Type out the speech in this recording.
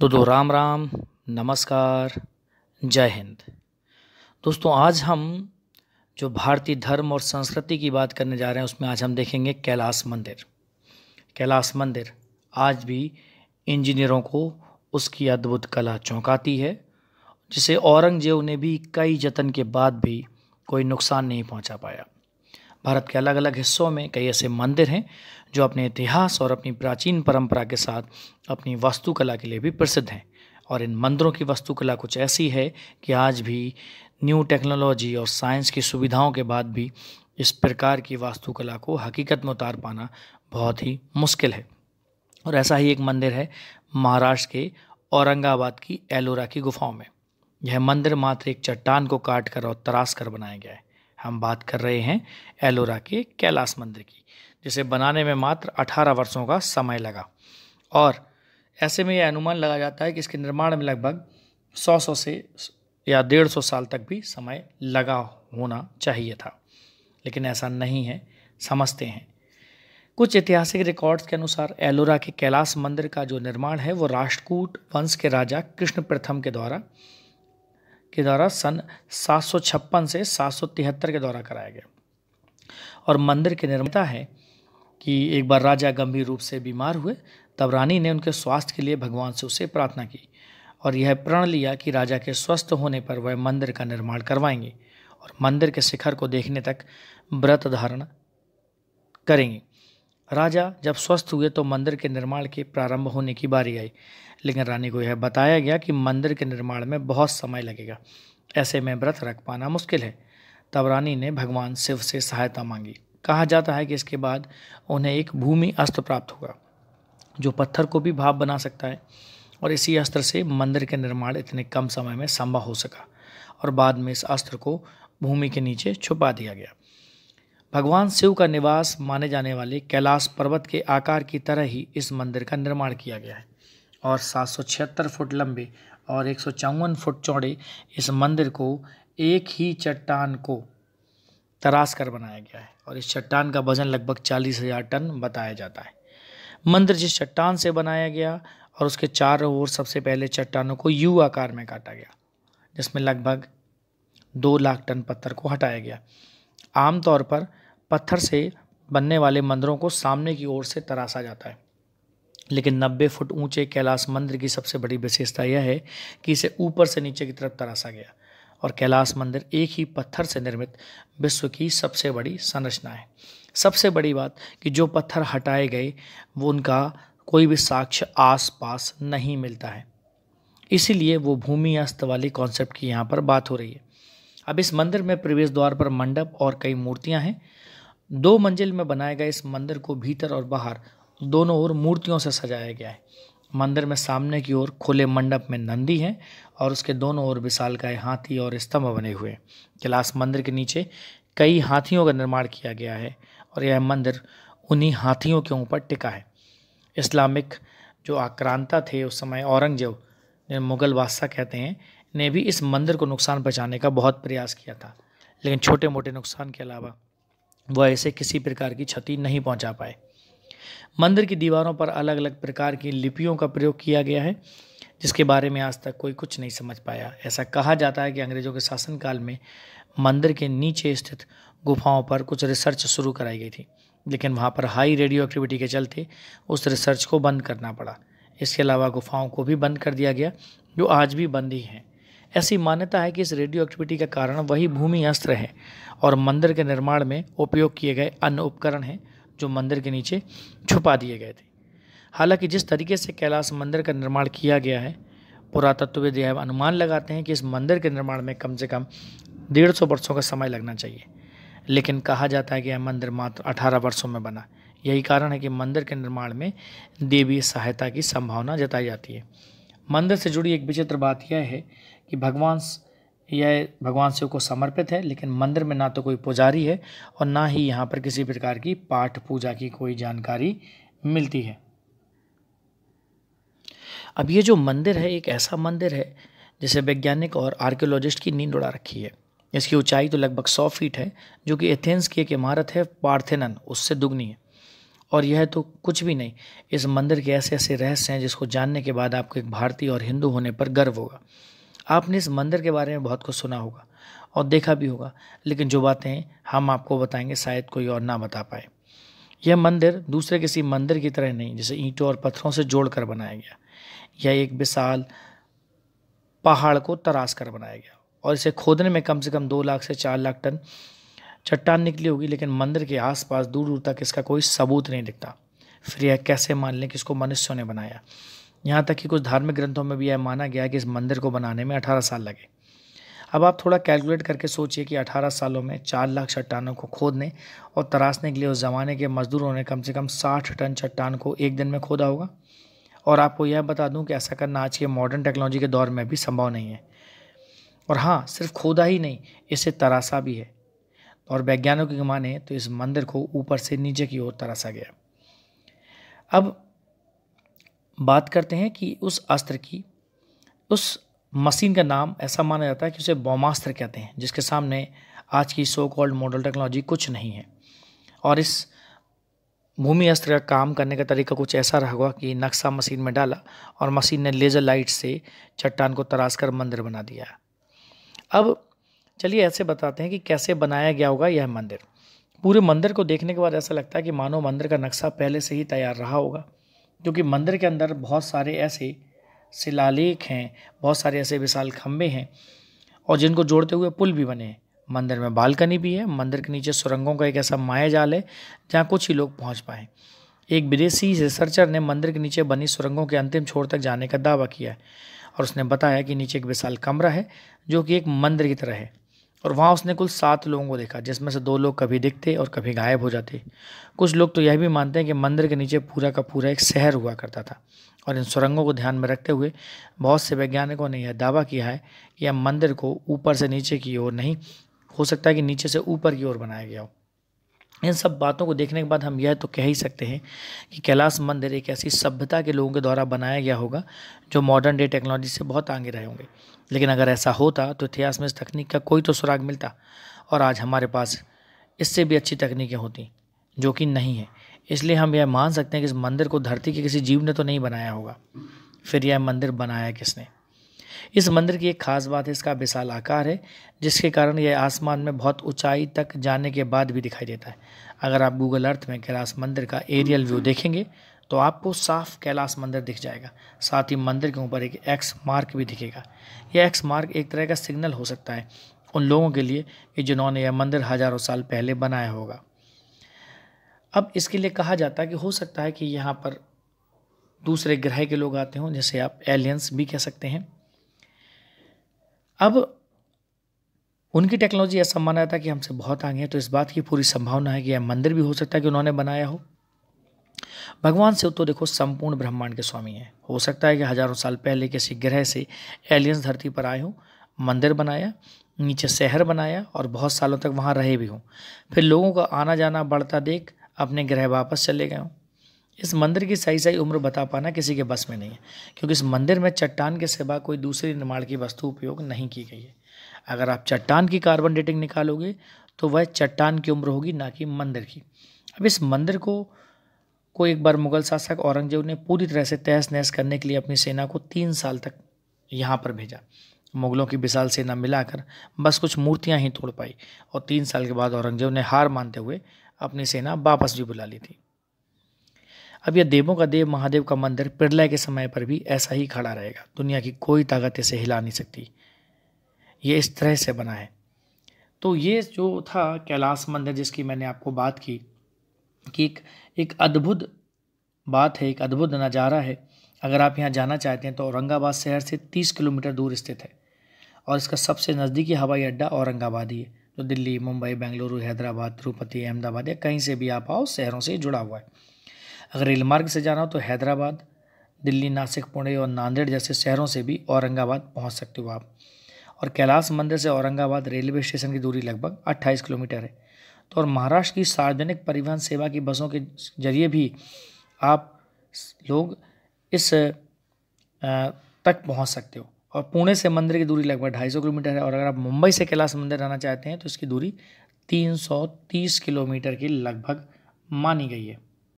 दो दो राम राम नमस्कार जय हिंद दोस्तों आज हम जो भारतीय धर्म और संस्कृति की बात करने जा रहे हैं उसमें आज हम देखेंगे कैलाश मंदिर कैलाश मंदिर आज भी इंजीनियरों को उसकी अद्भुत कला चौंकाती है जिसे औरंगजेब ने भी कई जतन के बाद भी कोई नुकसान नहीं पहुंचा पाया भारत के अलग अलग हिस्सों में कई ऐसे मंदिर हैं जो अपने इतिहास और अपनी प्राचीन परंपरा के साथ अपनी वास्तुकला के लिए भी प्रसिद्ध हैं और इन मंदिरों की वास्तुकला कुछ ऐसी है कि आज भी न्यू टेक्नोलॉजी और साइंस की सुविधाओं के बाद भी इस प्रकार की वास्तुकला को हकीकत में उतार पाना बहुत ही मुश्किल है और ऐसा ही एक मंदिर है महाराष्ट्र के औरंगाबाद की एलोरा की गुफाओं में यह मंदिर मात्र एक चट्टान को काट कर और तराश कर बनाया गया है हम बात कर रहे हैं एलोरा के कैलाश मंदिर की जिसे बनाने में मात्र 18 वर्षों का समय लगा और ऐसे में यह अनुमान लगा जाता है कि इसके निर्माण में लगभग 100 सौ से या डेढ़ सौ साल तक भी समय लगा होना चाहिए था लेकिन ऐसा नहीं है समझते हैं कुछ ऐतिहासिक रिकॉर्ड्स के अनुसार एलोरा के कैलाश मंदिर का जो निर्माण है वो राष्ट्रकूट वंश के राजा कृष्ण प्रथम के द्वारा के द्वारा सन सात से सात के द्वारा कराया गया और मंदिर की निर्माता है कि एक बार राजा गंभीर रूप से बीमार हुए तब रानी ने उनके स्वास्थ्य के लिए भगवान से उसे प्रार्थना की और यह प्रण लिया कि राजा के स्वस्थ होने पर वह मंदिर का निर्माण करवाएंगे और मंदिर के शिखर को देखने तक व्रत धारण करेंगे राजा जब स्वस्थ हुए तो मंदिर के निर्माण के प्रारंभ होने की बारी आई लेकिन रानी को यह बताया गया कि मंदिर के निर्माण में बहुत समय लगेगा ऐसे में व्रत रख पाना मुश्किल है तब रानी ने भगवान शिव से सहायता मांगी कहा जाता है कि इसके बाद उन्हें एक भूमि अस्त्र प्राप्त हुआ जो पत्थर को भी भाप बना सकता है और इसी अस्त्र से मंदिर के निर्माण इतने कम समय में संभव हो सका और बाद में इस अस्त्र को भूमि के नीचे छुपा दिया गया भगवान शिव का निवास माने जाने वाले कैलाश पर्वत के आकार की तरह ही इस मंदिर का निर्माण किया गया है और सात फुट लंबे और एक फुट चौड़े इस मंदिर को एक ही चट्टान को तराश कर बनाया गया है और इस चट्टान का वजन लगभग चालीस हजार टन बताया जाता है मंदिर जिस चट्टान से बनाया गया और उसके चारों ओर सबसे पहले चट्टानों को यू आकार में काटा गया जिसमें लगभग दो लाख टन पत्थर को हटाया गया आमतौर पर पत्थर से बनने वाले मंदिरों को सामने की ओर से तराशा जाता है लेकिन 90 फुट ऊंचे कैलाश मंदिर की सबसे बड़ी विशेषता यह है कि इसे ऊपर से नीचे की तरफ तराशा गया और कैलाश मंदिर एक ही पत्थर से निर्मित विश्व की सबसे बड़ी संरचना है सबसे बड़ी बात कि जो पत्थर हटाए गए वो उनका कोई भी साक्ष्य आस पास नहीं मिलता है इसीलिए वो भूमि अस्त वाली कॉन्सेप्ट की यहाँ पर बात हो रही है अब इस मंदिर में प्रवेश द्वार पर मंडप और कई मूर्तियाँ हैं दो मंजिल में बनाए गए इस मंदिर को भीतर और बाहर दोनों ओर मूर्तियों से सजाया गया है मंदिर में सामने की ओर खुले मंडप में नंदी हैं और उसके दोनों ओर विशाल गाय हाथी और स्तंभ बने हुए हैं कैलाश मंदिर के नीचे कई हाथियों का निर्माण किया गया है और यह मंदिर उन्हीं हाथियों के ऊपर टिका है इस्लामिक जो आक्रांता थे उस समय औरंगजेब जिन्हें मुग़ल बादशाह कहते हैं ने भी इस मंदिर को नुकसान पहुँचाने का बहुत प्रयास किया था लेकिन छोटे मोटे नुकसान के अलावा वह ऐसे किसी प्रकार की क्षति नहीं पहुंचा पाए मंदिर की दीवारों पर अलग अलग प्रकार की लिपियों का प्रयोग किया गया है जिसके बारे में आज तक कोई कुछ नहीं समझ पाया ऐसा कहा जाता है कि अंग्रेज़ों के शासनकाल में मंदिर के नीचे स्थित गुफाओं पर कुछ रिसर्च शुरू कराई गई थी लेकिन वहाँ पर हाई रेडियो एक्टिविटी के चलते उस रिसर्च को बंद करना पड़ा इसके अलावा गुफाओं को भी बंद कर दिया गया जो आज भी बंद ही हैं ऐसी मान्यता है कि इस रेडियो एक्टिविटी का कारण वही भूमि अस्त्र है और मंदिर के निर्माण में उपयोग किए गए अन्य उपकरण हैं जो मंदिर के नीचे छुपा दिए गए थे हालांकि जिस तरीके से कैलाश मंदिर का निर्माण किया गया है पुरातत्वविद यह अनुमान लगाते हैं कि इस मंदिर के निर्माण में कम से कम डेढ़ सौ वर्षों का समय लगना चाहिए लेकिन कहा जाता है कि यह मंदिर मात्र अठारह वर्षों में बना यही कारण है कि मंदिर के निर्माण में देवी सहायता की संभावना जताई जाती है मंदिर से जुड़ी एक विचित्र बात यह है कि भगवान यह भगवान शिव को समर्पित है लेकिन मंदिर में ना तो कोई पुजारी है और ना ही यहाँ पर किसी प्रकार की पाठ पूजा की कोई जानकारी मिलती है अब ये जो मंदिर है एक ऐसा मंदिर है जिसे वैज्ञानिक और आर्कियोलॉजिस्ट की नींद उड़ा रखी है इसकी ऊंचाई तो लगभग सौ फीट है जो कि एथेंस की एक इमारत है पार्थेनन उससे दुगनी है और यह तो कुछ भी नहीं इस मंदिर के ऐसे ऐसे रहस्य हैं जिसको जानने के बाद आपको एक भारतीय और हिंदू होने पर गर्व होगा आपने इस मंदिर के बारे में बहुत कुछ सुना होगा और देखा भी होगा लेकिन जो बातें हम आपको बताएंगे शायद कोई और ना बता पाए यह मंदिर दूसरे किसी मंदिर की तरह नहीं जिसे ईंटों और पत्थरों से जोड़कर बनाया गया यह एक विशाल पहाड़ को तराश कर बनाया गया और इसे खोदने में कम से कम दो लाख से चार लाख टन चट्टान निकली होगी लेकिन मंदिर के आसपास दूर दूर तक इसका कोई सबूत नहीं दिखता फिर यह कैसे मान लें कि इसको मनुष्यों ने बनाया यहाँ तक कि कुछ धार्मिक ग्रंथों में भी यह माना गया कि इस मंदिर को बनाने में अठारह साल लगे अब आप थोड़ा कैलकुलेट करके सोचिए कि 18 सालों में चार लाख चट्टानों को खोदने और तराशने के लिए उस ज़माने के मज़दूरों ने कम से कम 60 टन चट्टान को एक दिन में खोदा होगा और आपको यह बता दूं कि ऐसा करना आज के मॉडर्न टेक्नोलॉजी के दौर में भी संभव नहीं है और हाँ सिर्फ खोदा ही नहीं इसे तराशा भी है और वैज्ञानिकों की माने तो इस मंदिर को ऊपर से नीचे की ओर तरासा गया अब बात करते हैं कि उस अस्त्र की उस मशीन का नाम ऐसा माना जाता है कि उसे बॉमास्त्र कहते हैं जिसके सामने आज की सो कॉल्ड मॉडल टेक्नोलॉजी कुछ नहीं है और इस भूमि अस्त्र का काम करने का तरीका कुछ ऐसा रहा हुआ कि नक्शा मशीन में डाला और मशीन ने लेज़र लाइट से चट्टान को तराश कर मंदिर बना दिया अब चलिए ऐसे बताते हैं कि कैसे बनाया गया होगा यह मंदिर पूरे मंदिर को देखने के बाद ऐसा लगता है कि मानव मंदिर का नक्शा पहले से ही तैयार रहा होगा क्योंकि मंदिर के अंदर बहुत सारे ऐसे शिलालेख हैं बहुत सारे ऐसे विशाल खम्भे हैं और जिनको जोड़ते हुए पुल भी बने हैं मंदिर में बालकनी भी है मंदिर के नीचे सुरंगों का एक ऐसा माया जाल है जहाँ कुछ ही लोग पहुँच पाए एक विदेशी रिसर्चर ने मंदिर के नीचे बनी सुरंगों के अंतिम छोर तक जाने का दावा किया है और उसने बताया कि नीचे एक विशाल कमरा है जो कि एक मंदिर की तरह है और वहाँ उसने कुल सात लोगों को देखा जिसमें से दो लोग कभी दिखते और कभी गायब हो जाते कुछ लोग तो यह भी मानते हैं कि मंदिर के नीचे पूरा का पूरा एक शहर हुआ करता था और इन सुरंगों को ध्यान में रखते हुए बहुत से वैज्ञानिकों ने यह दावा किया है कि यह मंदिर को ऊपर से नीचे की ओर नहीं हो सकता कि नीचे से ऊपर की ओर बनाया गया हो इन सब बातों को देखने के बाद हम यह तो कह ही सकते हैं कि कैलाश मंदिर एक ऐसी सभ्यता के लोगों के द्वारा बनाया गया होगा जो मॉडर्न डे टेक्नोलॉजी से बहुत आगे रहे होंगे लेकिन अगर ऐसा होता तो इतिहास में इस तकनीक का कोई तो सुराग मिलता और आज हमारे पास इससे भी अच्छी तकनीकें होती जो कि नहीं है इसलिए हम यह मान सकते हैं कि इस मंदिर को धरती के किसी जीव ने तो नहीं बनाया होगा फिर यह मंदिर बनाया किसने इस मंदिर की एक खास बात है इसका विशाल आकार है जिसके कारण यह आसमान में बहुत ऊंचाई तक जाने के बाद भी दिखाई देता है अगर आप गूगल अर्थ में कैलाश मंदिर का एरियल व्यू देखेंगे तो आपको साफ कैलाश मंदिर दिख जाएगा साथ ही मंदिर के ऊपर एक एक्स मार्क भी दिखेगा यह एक्स मार्क एक तरह का सिग्नल हो सकता है उन लोगों के लिए कि जिन्होंने यह मंदिर हज़ारों साल पहले बनाया होगा अब इसके लिए कहा जाता है कि हो सकता है कि यहाँ पर दूसरे ग्रह के लोग आते हों जैसे आप एलियंस भी कह सकते हैं अब उनकी टेक्नोलॉजी ऐसा माना जाता है कि हमसे बहुत आगे है तो इस बात की पूरी संभावना है कि यह मंदिर भी हो सकता है कि उन्होंने बनाया हो भगवान शिव तो देखो संपूर्ण ब्रह्मांड के स्वामी हैं हो सकता है कि हजारों साल पहले किसी ग्रह से एलियंस धरती पर आए हों मंदिर बनाया नीचे शहर बनाया और बहुत सालों तक वहाँ रहे भी हों फिर लोगों का आना जाना बढ़ता देख अपने ग्रह वापस चले गए हों इस मंदिर की सही सही उम्र बता पाना किसी के बस में नहीं है क्योंकि इस मंदिर में चट्टान के सिवा कोई दूसरी निर्माण की वस्तु उपयोग नहीं की गई है अगर आप चट्टान की कार्बन डेटिंग निकालोगे तो वह चट्टान की उम्र होगी ना कि मंदिर की अब इस मंदिर को को एक बार मुगल शासक औरंगजेब ने पूरी तरह से तहस नहस करने के लिए अपनी सेना को तीन साल तक यहाँ पर भेजा मुगलों की विशाल सेना मिलाकर बस कुछ मूर्तियाँ ही तोड़ पाई और तीन साल के बाद औरंगजेब ने हार मानते हुए अपनी सेना वापस भी बुला ली थी अब यह देवों का देव महादेव का मंदिर प्रलय के समय पर भी ऐसा ही खड़ा रहेगा दुनिया की कोई ताकत इसे हिला नहीं सकती ये इस तरह से बना है तो ये जो था कैलाश मंदिर जिसकी मैंने आपको बात की कि एक एक अद्भुत बात है एक अद्भुत नज़ारा है अगर आप यहाँ जाना चाहते हैं तो औरंगाबाद शहर से तीस किलोमीटर दूर स्थित है और इसका सबसे नज़दीकी हवाई अड्डा औरंगाबाद ही है तो दिल्ली मुंबई बेंगलुरु हैदराबाद तिरुपति अहमदाबाद या कहीं से भी आप आओ शहरों से जुड़ा हुआ है अगर रेल मार्ग से जाना हो तो हैदराबाद दिल्ली नासिक पुणे और नांदेड़ जैसे शहरों से भी औरंगाबाद पहुंच सकते हो आप और कैलाश मंदिर से औरंगाबाद रेलवे स्टेशन की दूरी लगभग अट्ठाईस किलोमीटर है तो और महाराष्ट्र की सार्वजनिक परिवहन सेवा की बसों के जरिए भी आप लोग इस तक पहुंच सकते हो और पुणे से मंदिर की दूरी लगभग 250 किलोमीटर है और अगर आप मुंबई से कैलाश मंदिर जाना चाहते हैं तो इसकी दूरी 330 किलोमीटर की लगभग मानी गई है